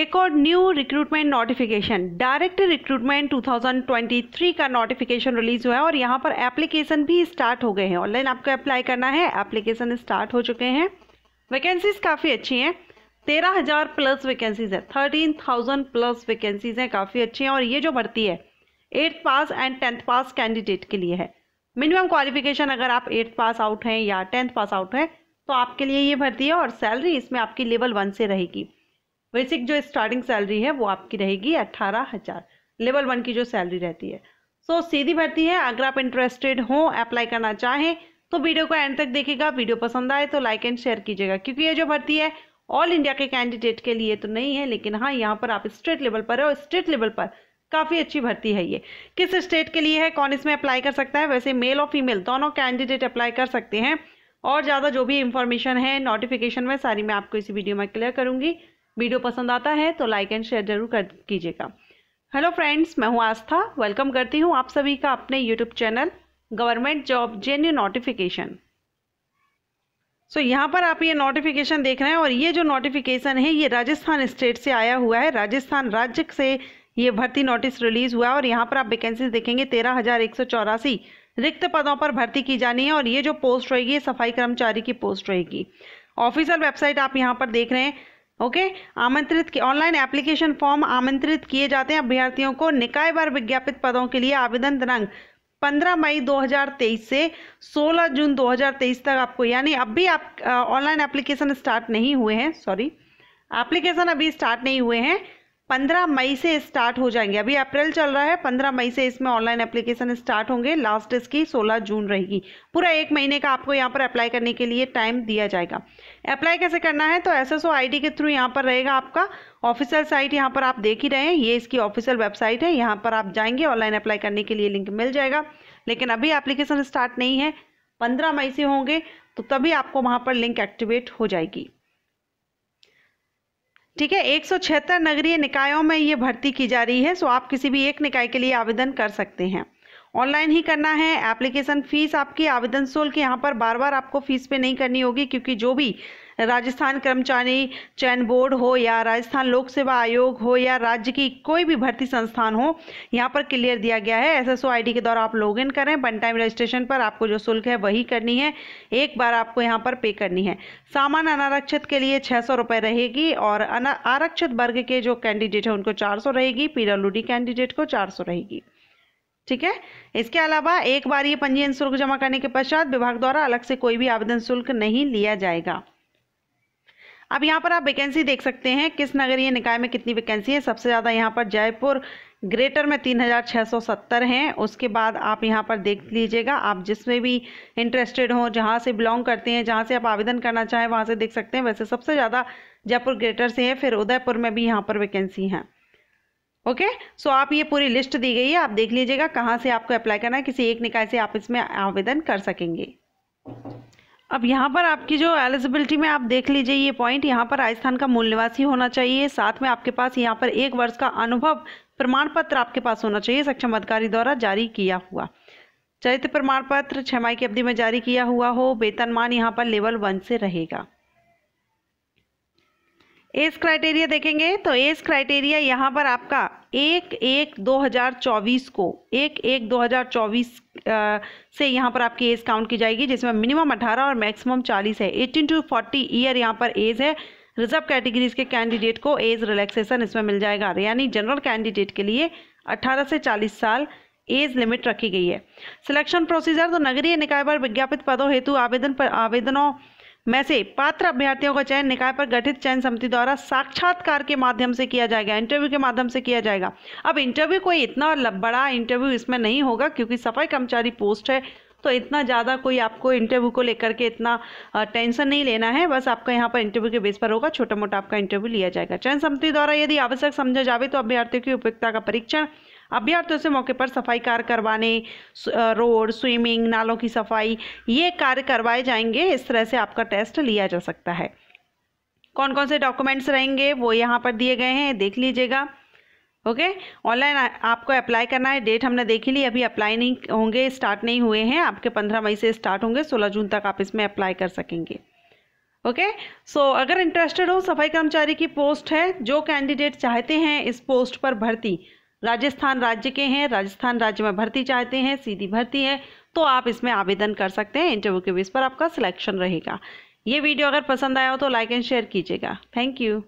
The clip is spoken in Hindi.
एक और new recruitment notification direct recruitment 2023 का नोटिफिकेशन रिलीज हुआ है और यहाँ पर एप्लीकेशन भी स्टार्ट हो गए हैं ऑनलाइन आपको अप्लाई करना है एप्लीकेशन स्टार्ट हो चुके हैं वैकेंसीज काफ़ी अच्छी हैं तेरह हज़ार प्लस वैकेंसीज है थर्टीन थाउजेंड प्लस वैकेंसीज हैं काफ़ी अच्छी हैं और ये जो भर्ती है eighth pass and tenth pass candidate के लिए है मिनिमम क्वालिफिकेशन अगर आप एट्थ पास आउट हैं या टेंथ पास आउट हैं तो आपके लिए ये भर्ती है और सैलरी इसमें आपकी लेवल वन से रहेगी बेसिक जो स्टार्टिंग सैलरी है वो आपकी रहेगी अट्ठारह हज़ार लेवल वन की जो सैलरी रहती है सो so, सीधी भर्ती है अगर आप इंटरेस्टेड हो अप्लाई करना चाहें तो वीडियो को एंड तक देखिएगा वीडियो पसंद आए तो लाइक एंड शेयर कीजिएगा क्योंकि ये जो भर्ती है ऑल इंडिया के कैंडिडेट के लिए तो नहीं है लेकिन हाँ यहाँ पर आप स्टेट लेवल पर है और स्टेट लेवल पर काफ़ी अच्छी भर्ती है ये किस स्टेट के लिए है कौन इसमें अप्लाई कर सकता है वैसे मेल और फीमेल दोनों कैंडिडेट अप्लाई कर सकते हैं और ज़्यादा जो भी इंफॉर्मेशन है नोटिफिकेशन में सारी मैं आपको इसी वीडियो में क्लियर करूँगी वीडियो पसंद आता है तो लाइक एंड शेयर जरूर कर कीजिएगा हेलो फ्रेंड्स मैं हूँ आस्था वेलकम करती हूँ आप सभी का अपने YouTube channel government job genuine notification so so, यहाँ पर आप ये नोटिफिकेशन देख रहे हैं और ये जो नोटिफिकेशन है ये राजस्थान स्टेट से आया हुआ है राजस्थान राज्य से ये भर्ती नोटिस रिलीज हुआ है और यहाँ पर आप वैकेंसीज देखेंगे तेरह हज़ार एक सौ चौरासी रिक्त पदों पर भर्ती की जानी है और ये जो पोस्ट रहेगी सफाई कर्मचारी की पोस्ट रहेगी ऑफिशियल वेबसाइट आप यहाँ पर देख रहे हैं ओके आमंत्रित ऑनलाइन एप्लीकेशन फॉर्म आमंत्रित किए जाते हैं अभ्यर्थियों को निकाय बार विज्ञापित पदों के लिए आवेदन दिनांक 15 मई 2023 से 16 जून 2023 तक आपको यानी अब भी आप ऑनलाइन एप्लीकेशन स्टार्ट नहीं हुए हैं सॉरी एप्लीकेशन अभी स्टार्ट नहीं हुए हैं पंद्रह मई से स्टार्ट हो जाएंगे अभी अप्रैल चल रहा है पंद्रह मई से इसमें ऑनलाइन एप्लीकेशन स्टार्ट होंगे लास्ट इसकी सोलह जून रहेगी पूरा एक महीने का आपको यहाँ पर अप्लाई करने के लिए टाइम दिया जाएगा अप्लाई कैसे करना है तो एस एस के थ्रू यहाँ पर रहेगा आपका ऑफिशियल साइट यहाँ पर आप देख ही रहे हैं ये इसकी ऑफिशियल वेबसाइट है यहाँ पर आप जाएंगे ऑनलाइन अप्लाई करने के लिए लिंक मिल जाएगा लेकिन अभी एप्लीकेशन स्टार्ट नहीं है पंद्रह मई से होंगे तो तभी आपको वहाँ पर लिंक एक्टिवेट हो जाएगी ठीक है एक नगरीय निकायों में ये भर्ती की जा रही है सो आप किसी भी एक निकाय के लिए आवेदन कर सकते हैं ऑनलाइन ही करना है एप्लीकेशन फ़ीस आपकी आवेदन शुल्क यहाँ पर बार बार आपको फ़ीस पे नहीं करनी होगी क्योंकि जो भी राजस्थान कर्मचारी चयन बोर्ड हो या राजस्थान लोक सेवा आयोग हो या राज्य की कोई भी भर्ती संस्थान हो यहाँ पर क्लियर दिया गया है एसएसओ आईडी के द्वारा आप लॉग इन करें वन टाइम रजिस्ट्रेशन पर आपको जो शुल्क है वही करनी है एक बार आपको यहाँ पर पे करनी है सामान्य अनारक्षित के लिए छः सौ रहेगी और आरक्षित वर्ग के जो कैंडिडेट है उनको चार सौ रहेगी पीडब्ल्यू कैंडिडेट को चार सौ रहेगी ठीक है इसके अलावा एक बार ये पंजीयन शुल्क जमा करने के पश्चात विभाग द्वारा अलग से कोई भी आवेदन शुल्क नहीं लिया जाएगा अब यहाँ पर आप वैकेंसी देख सकते हैं किस नगरीय निकाय में कितनी वैकेंसी है सबसे ज़्यादा यहाँ पर जयपुर ग्रेटर में 3670 हैं उसके बाद आप यहाँ पर देख लीजिएगा आप जिसमें भी इंटरेस्टेड हो जहाँ से बिलोंग करते हैं जहाँ से आप आवेदन करना चाहें वहाँ से देख सकते हैं वैसे सबसे ज़्यादा जयपुर ग्रेटर से है फिर उदयपुर में भी यहाँ पर वैकेंसी हैं ओके सो आप ये पूरी लिस्ट दी गई है आप देख लीजिएगा कहाँ से आपको अप्लाई करना है किसी एक निकाय से आप इसमें आवेदन कर सकेंगे अब यहाँ पर आपकी जो एलिजिबिलिटी में आप देख लीजिए ये पॉइंट यहाँ पर राजस्थान का मूल निवासी होना चाहिए साथ में आपके पास यहाँ पर एक वर्ष का अनुभव प्रमाण पत्र आपके पास होना चाहिए सक्षम अधिकारी द्वारा जारी किया हुआ चरित्र प्रमाण पत्र छमाई की अवधि में जारी किया हुआ हो वेतनमान यहाँ पर लेवल वन से रहेगा एज क्राइटेरिया देखेंगे तो एज क्राइटेरिया यहाँ पर आपका एक एक 2024 को एक एक 2024 चौबीस से यहाँ पर आपकी एज काउंट की जाएगी जिसमें मिनिमम 18 और मैक्सिमम 40 है 18 टू 40 ईयर यहाँ पर एज है रिजर्व कैटेगरीज के कैंडिडेट को एज रिलैक्सेशन इसमें मिल जाएगा यानी जनरल कैंडिडेट के लिए 18 से 40 साल एज लिमिट रखी गई है सिलेक्शन प्रोसीजर तो नगरीय निकाय पर विज्ञापित पदों हेतु आवेदन पर आवेदनों में से पात्र अभ्यर्थियों का चयन निकाय पर गठित चयन समिति द्वारा साक्षात्कार के माध्यम से किया जाएगा इंटरव्यू के माध्यम से किया जाएगा अब इंटरव्यू कोई इतना बड़ा इंटरव्यू इसमें नहीं होगा क्योंकि सफाई कर्मचारी पोस्ट है तो इतना ज़्यादा कोई आपको इंटरव्यू को लेकर के इतना टेंशन नहीं लेना है बस आपका यहाँ पर इंटरव्यू के बेस पर होगा छोटा मोटा आपका इंटरव्यू लिया जाएगा चयन समिति द्वारा यदि आवश्यक समझा जावे तो अभ्यर्थियों की उपयुक्तता का परीक्षण अभ्यर्थियों से मौके पर सफाई कार्य करवाने रोड स्विमिंग नालों की सफाई ये कार्य करवाए जाएंगे इस तरह से आपका टेस्ट लिया जा सकता है कौन कौन से डॉक्यूमेंट्स रहेंगे वो यहाँ पर दिए गए हैं देख लीजिएगा ओके ऑनलाइन आपको अप्लाई करना है डेट हमने देखी ली अभी अप्लाई नहीं होंगे स्टार्ट नहीं हुए हैं आपके पंद्रह मई से स्टार्ट होंगे सोलह जून तक आप इसमें अप्लाई कर सकेंगे ओके okay? सो so, अगर इंटरेस्टेड हो सफाई कर्मचारी की पोस्ट है जो कैंडिडेट चाहते हैं इस पोस्ट पर भर्ती राजस्थान राज्य के हैं राजस्थान राज्य में भर्ती चाहते हैं सीधी भर्ती है तो आप इसमें आवेदन कर सकते हैं इंटरव्यू के बेस पर आपका सिलेक्शन रहेगा ये वीडियो अगर पसंद आया हो तो लाइक एंड शेयर कीजिएगा थैंक यू